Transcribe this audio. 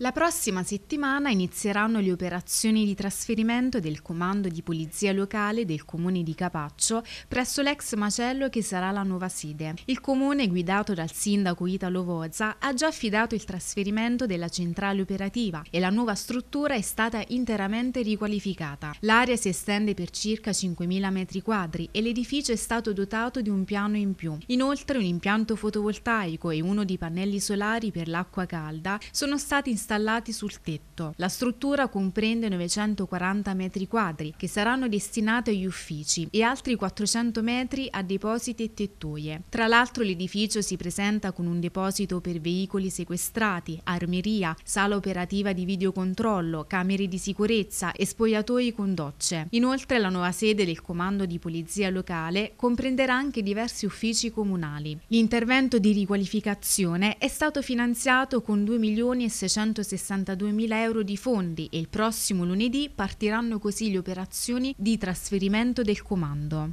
La prossima settimana inizieranno le operazioni di trasferimento del comando di polizia locale del comune di Capaccio presso l'ex macello che sarà la nuova sede. Il comune, guidato dal sindaco Italo Vozza, ha già affidato il trasferimento della centrale operativa e la nuova struttura è stata interamente riqualificata. L'area si estende per circa 5.000 metri quadri e l'edificio è stato dotato di un piano in più. Inoltre un impianto fotovoltaico e uno di pannelli solari per l'acqua calda sono stati installati installati sul tetto. La struttura comprende 940 metri quadri che saranno destinati agli uffici e altri 400 metri a depositi e tettoie. Tra l'altro l'edificio si presenta con un deposito per veicoli sequestrati, armeria, sala operativa di videocontrollo, camere di sicurezza e spogliatoi con docce. Inoltre la nuova sede del comando di polizia locale comprenderà anche diversi uffici comunali. L'intervento di riqualificazione è stato finanziato con 2 milioni e 600 262.000 euro di fondi e il prossimo lunedì partiranno così le operazioni di trasferimento del comando.